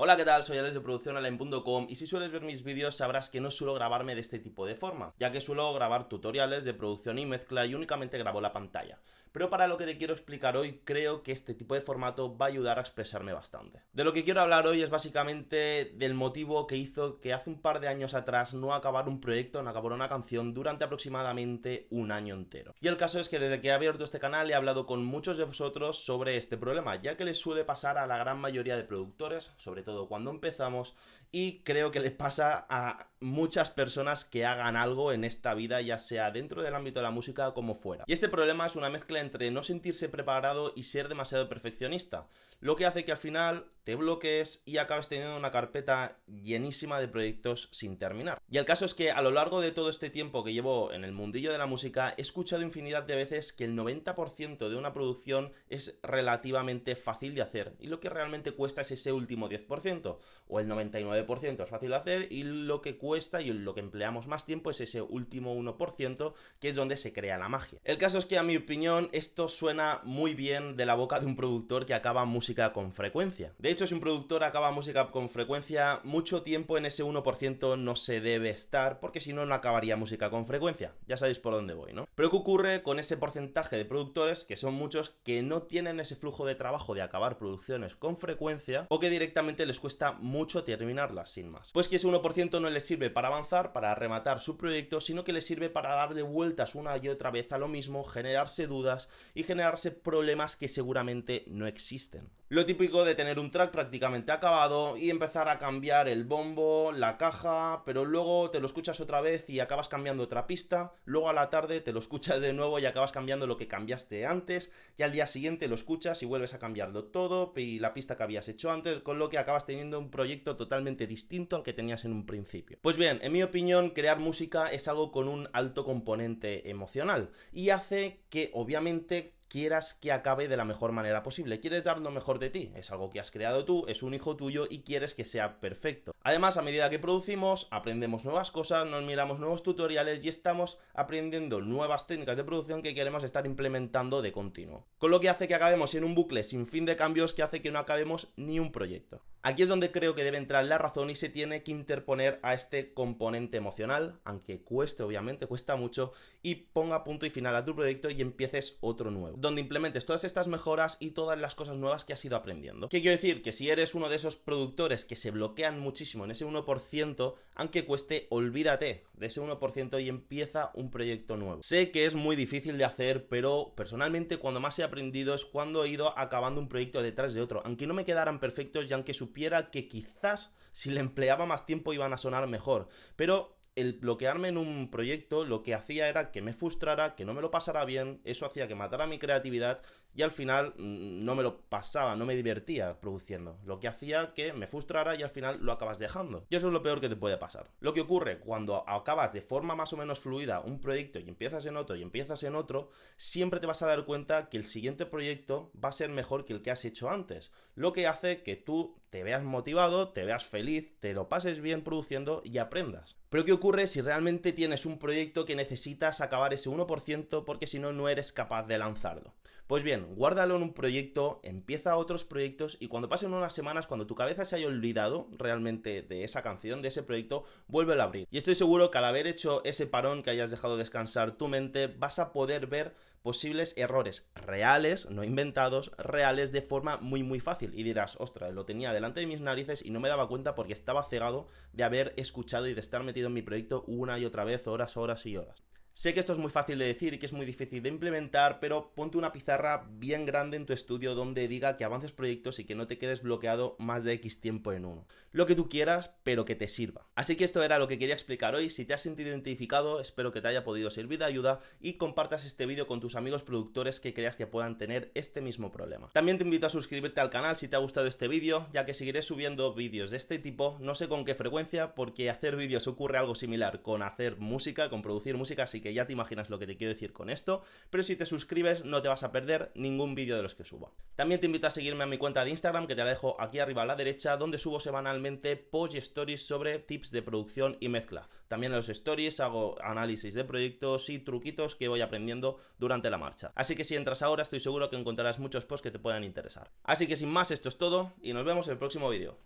Hola, ¿qué tal? Soy Alex de producciónonline.com y si sueles ver mis vídeos sabrás que no suelo grabarme de este tipo de forma, ya que suelo grabar tutoriales de producción y mezcla y únicamente grabo la pantalla. Pero para lo que te quiero explicar hoy creo que este tipo de formato va a ayudar a expresarme bastante. De lo que quiero hablar hoy es básicamente del motivo que hizo que hace un par de años atrás no acabar un proyecto, no acabar una canción durante aproximadamente un año entero. Y el caso es que desde que he abierto este canal he hablado con muchos de vosotros sobre este problema, ya que le suele pasar a la gran mayoría de productores, sobre todo todo cuando empezamos, y creo que les pasa a muchas personas que hagan algo en esta vida, ya sea dentro del ámbito de la música como fuera. Y este problema es una mezcla entre no sentirse preparado y ser demasiado perfeccionista, lo que hace que al final te bloques y acabes teniendo una carpeta llenísima de proyectos sin terminar. Y el caso es que a lo largo de todo este tiempo que llevo en el mundillo de la música, he escuchado infinidad de veces que el 90% de una producción es relativamente fácil de hacer y lo que realmente cuesta es ese último 10%, o el 99% es fácil de hacer y lo que cuesta cuesta y lo que empleamos más tiempo es ese último 1%, que es donde se crea la magia. El caso es que a mi opinión esto suena muy bien de la boca de un productor que acaba música con frecuencia. De hecho, si un productor acaba música con frecuencia, mucho tiempo en ese 1% no se debe estar, porque si no, no acabaría música con frecuencia. Ya sabéis por dónde voy, ¿no? Pero ¿qué ocurre con ese porcentaje de productores, que son muchos, que no tienen ese flujo de trabajo de acabar producciones con frecuencia, o que directamente les cuesta mucho terminarlas sin más? Pues que ese 1% no les sirve para avanzar, para rematar su proyecto, sino que le sirve para darle vueltas una y otra vez a lo mismo, generarse dudas y generarse problemas que seguramente no existen. Lo típico de tener un track prácticamente acabado y empezar a cambiar el bombo, la caja, pero luego te lo escuchas otra vez y acabas cambiando otra pista, luego a la tarde te lo escuchas de nuevo y acabas cambiando lo que cambiaste antes, y al día siguiente lo escuchas y vuelves a cambiarlo todo y la pista que habías hecho antes, con lo que acabas teniendo un proyecto totalmente distinto al que tenías en un principio. Pues bien, en mi opinión, crear música es algo con un alto componente emocional y hace que obviamente quieras que acabe de la mejor manera posible. Quieres dar lo mejor de ti. Es algo que has creado tú, es un hijo tuyo y quieres que sea perfecto. Además, a medida que producimos, aprendemos nuevas cosas, nos miramos nuevos tutoriales y estamos aprendiendo nuevas técnicas de producción que queremos estar implementando de continuo. Con lo que hace que acabemos en un bucle sin fin de cambios que hace que no acabemos ni un proyecto. Aquí es donde creo que debe entrar la razón y se tiene que interponer a este componente emocional, aunque cueste obviamente, cuesta mucho, y ponga punto y final a tu proyecto y empieces otro nuevo, donde implementes todas estas mejoras y todas las cosas nuevas que has ido aprendiendo. ¿Qué quiero decir? Que si eres uno de esos productores que se bloquean muchísimo en ese 1%, aunque cueste, olvídate, de ese 1% y empieza un proyecto nuevo. Sé que es muy difícil de hacer, pero personalmente cuando más he aprendido es cuando he ido acabando un proyecto detrás de otro, aunque no me quedaran perfectos y aunque supiera que quizás si le empleaba más tiempo iban a sonar mejor, pero el bloquearme en un proyecto lo que hacía era que me frustrara, que no me lo pasara bien, eso hacía que matara mi creatividad y al final mm, no me lo pasaba, no me divertía produciendo. Lo que hacía que me frustrara y al final lo acabas dejando. Y eso es lo peor que te puede pasar. Lo que ocurre cuando acabas de forma más o menos fluida un proyecto y empiezas en otro y empiezas en otro, siempre te vas a dar cuenta que el siguiente proyecto va a ser mejor que el que has hecho antes. Lo que hace que tú te veas motivado, te veas feliz, te lo pases bien produciendo y aprendas. Pero ¿qué ocurre si realmente tienes un proyecto que necesitas acabar ese 1% porque si no, no eres capaz de lanzarlo? Pues bien, guárdalo en un proyecto, empieza otros proyectos y cuando pasen unas semanas, cuando tu cabeza se haya olvidado realmente de esa canción, de ese proyecto, vuelve a abrir. Y estoy seguro que al haber hecho ese parón, que hayas dejado descansar tu mente, vas a poder ver posibles errores reales, no inventados, reales de forma muy muy fácil. Y dirás, ostras, lo tenía delante de mis narices y no me daba cuenta porque estaba cegado de haber escuchado y de estar metido en mi proyecto una y otra vez, horas, horas y horas. Sé que esto es muy fácil de decir y que es muy difícil de implementar, pero ponte una pizarra bien grande en tu estudio donde diga que avances proyectos y que no te quedes bloqueado más de X tiempo en uno. Lo que tú quieras, pero que te sirva. Así que esto era lo que quería explicar hoy. Si te has sentido identificado, espero que te haya podido servir de ayuda y compartas este vídeo con tus amigos productores que creas que puedan tener este mismo problema. También te invito a suscribirte al canal si te ha gustado este vídeo, ya que seguiré subiendo vídeos de este tipo, no sé con qué frecuencia, porque hacer vídeos ocurre algo similar con hacer música, con producir música, así que ya te imaginas lo que te quiero decir con esto, pero si te suscribes no te vas a perder ningún vídeo de los que subo. También te invito a seguirme a mi cuenta de Instagram, que te la dejo aquí arriba a la derecha, donde subo semanalmente posts y stories sobre tips de producción y mezcla. También en los stories hago análisis de proyectos y truquitos que voy aprendiendo durante la marcha. Así que si entras ahora estoy seguro que encontrarás muchos posts que te puedan interesar. Así que sin más, esto es todo y nos vemos en el próximo vídeo.